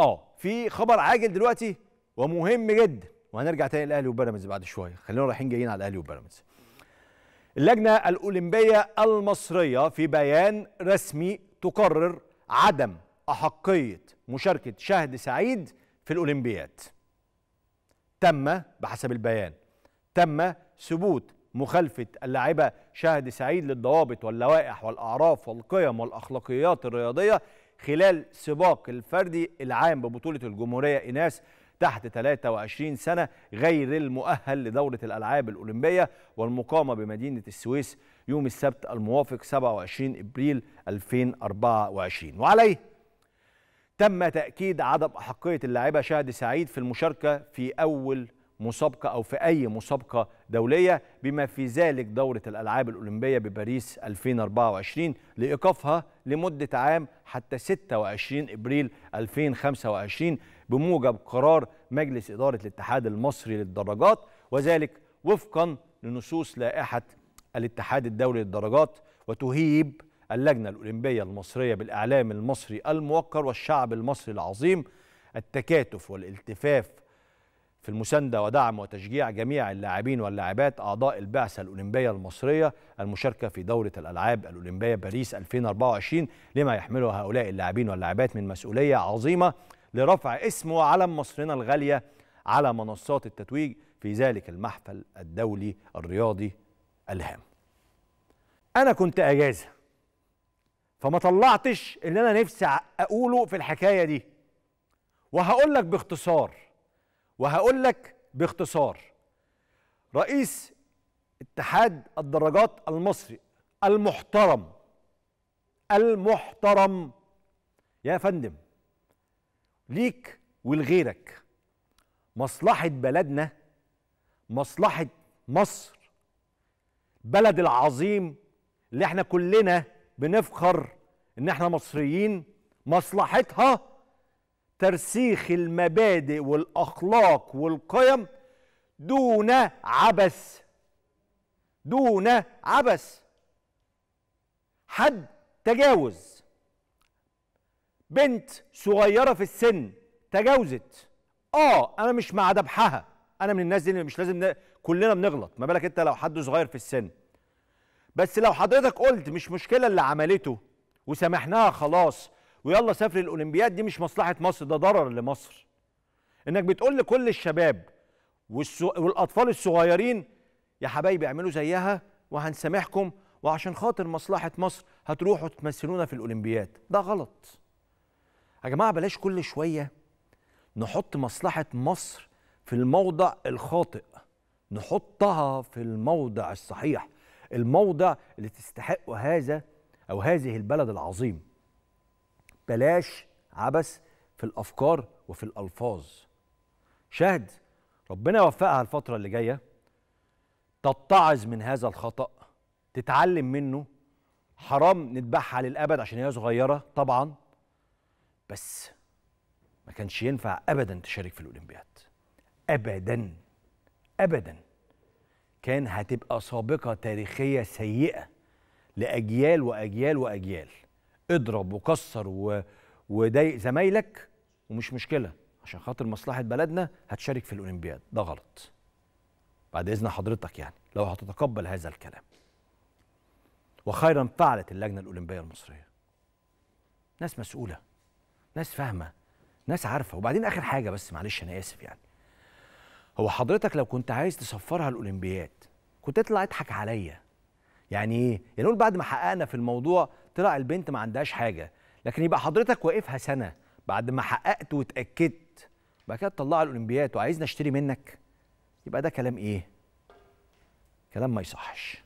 اه في خبر عاجل دلوقتي ومهم جدا وهنرجع تاني للاهلي وبيراميدز بعد شويه خلينا رايحين جايين على الاهلي وبيراميدز اللجنه الاولمبيه المصريه في بيان رسمي تقرر عدم احقيه مشاركه شهد سعيد في الاولمبياد تم بحسب البيان تم ثبوت مخالفة اللاعبة شهد سعيد للضوابط واللوائح والأعراف والقيم والأخلاقيات الرياضية خلال سباق الفردي العام ببطولة الجمهورية إناس تحت 23 سنة غير المؤهل لدورة الألعاب الأولمبية والمقامة بمدينة السويس يوم السبت الموافق 27 إبريل 2024 وعليه تم تأكيد عدم أحقية اللاعبة شهد سعيد في المشاركة في أول مسابقة أو في أي مسابقة دولية بما في ذلك دورة الألعاب الأولمبية بباريس 2024 لإيقافها لمدة عام حتى 26 إبريل 2025 بموجب قرار مجلس إدارة الاتحاد المصري للدرجات وذلك وفقا لنصوص لائحة الاتحاد الدولي للدرجات وتهيب اللجنة الأولمبية المصرية بالإعلام المصري الموقر والشعب المصري العظيم التكاتف والالتفاف في المساندة ودعم وتشجيع جميع اللاعبين واللاعبات أعضاء البعثة الأولمبية المصرية المشاركة في دورة الألعاب الأولمبية باريس 2024 لما يحمله هؤلاء اللاعبين واللاعبات من مسؤولية عظيمة لرفع اسم وعلم مصرنا الغالية على منصات التتويج في ذلك المحفل الدولي الرياضي الهام أنا كنت أجازة فما طلعتش اللي أنا نفسي أقوله في الحكاية دي وهقول لك باختصار وهقول لك باختصار رئيس اتحاد الدراجات المصري المحترم المحترم يا فندم ليك ولغيرك مصلحة بلدنا مصلحة مصر بلد العظيم اللي احنا كلنا بنفخر ان احنا مصريين مصلحتها ترسيخ المبادئ والاخلاق والقيم دون عبث دون عبث حد تجاوز بنت صغيره في السن تجاوزت اه انا مش مع ذبحها انا من الناس دي مش لازم ن... كلنا بنغلط ما بالك انت لو حد صغير في السن بس لو حضرتك قلت مش مشكله اللي عملته وسامحناها خلاص ويلا سافر الاولمبياد دي مش مصلحه مصر ده ضرر لمصر انك بتقول لكل الشباب والسو... والاطفال الصغيرين يا حبايبي اعملوا زيها وهنسامحكم وعشان خاطر مصلحه مصر هتروحوا تمثلونا في الاولمبياد ده غلط يا جماعه بلاش كل شويه نحط مصلحه مصر في الموضع الخاطئ نحطها في الموضع الصحيح الموضع اللي تستحق هذا او هذه البلد العظيم بلاش عبث في الافكار وفي الالفاظ شاهد ربنا يوفقها الفتره اللي جايه تتعظ من هذا الخطا تتعلم منه حرام نتبعها للابد عشان هي صغيره طبعا بس ما كانش ينفع ابدا تشارك في الاولمبياد ابدا ابدا كان هتبقى سابقه تاريخيه سيئه لاجيال واجيال واجيال اضرب وكسر و... وضايق زمايلك ومش مشكله عشان خاطر مصلحه بلدنا هتشارك في الاولمبياد ده غلط بعد اذن حضرتك يعني لو هتتقبل هذا الكلام وخيرا فعلت اللجنه الاولمبيه المصريه ناس مسؤوله ناس فاهمه ناس عارفه وبعدين اخر حاجه بس معلش انا اسف يعني هو حضرتك لو كنت عايز تصفرها الاولمبياد كنت تطلع اضحك عليا يعني ايه يعني نقول بعد ما حققنا في الموضوع طلع البنت ما عندهاش حاجه لكن يبقى حضرتك واقفها سنه بعد ما حققت واتاكدت بعد كده تطلعها الاولمبيات وعايزني اشتري منك يبقى ده كلام ايه كلام ما يصحش